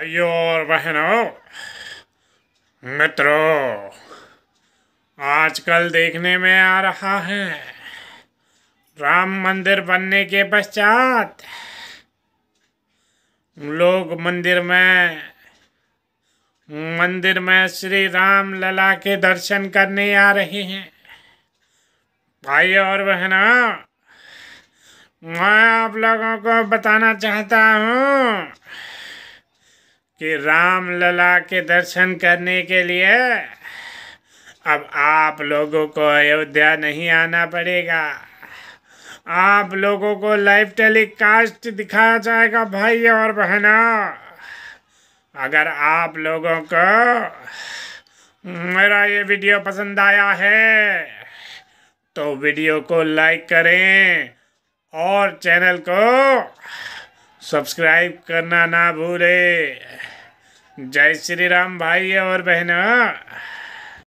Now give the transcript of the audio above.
भाइयों और बहनों मित्रों आजकल देखने में आ रहा है राम मंदिर बनने के पश्चात लोग मंदिर में मंदिर में श्री राम लला के दर्शन करने आ रहे हैं भाई और बहनों मैं आप लोगों को बताना चाहता हूँ कि राम लला के दर्शन करने के लिए अब आप लोगों को अयोध्या नहीं आना पड़ेगा आप लोगों को लाइव टेलीकास्ट दिखाया जाएगा भाई और बहना अगर आप लोगों को मेरा ये वीडियो पसंद आया है तो वीडियो को लाइक करें और चैनल को सब्सक्राइब करना ना भूलें जय श्री राम भाई और बहनों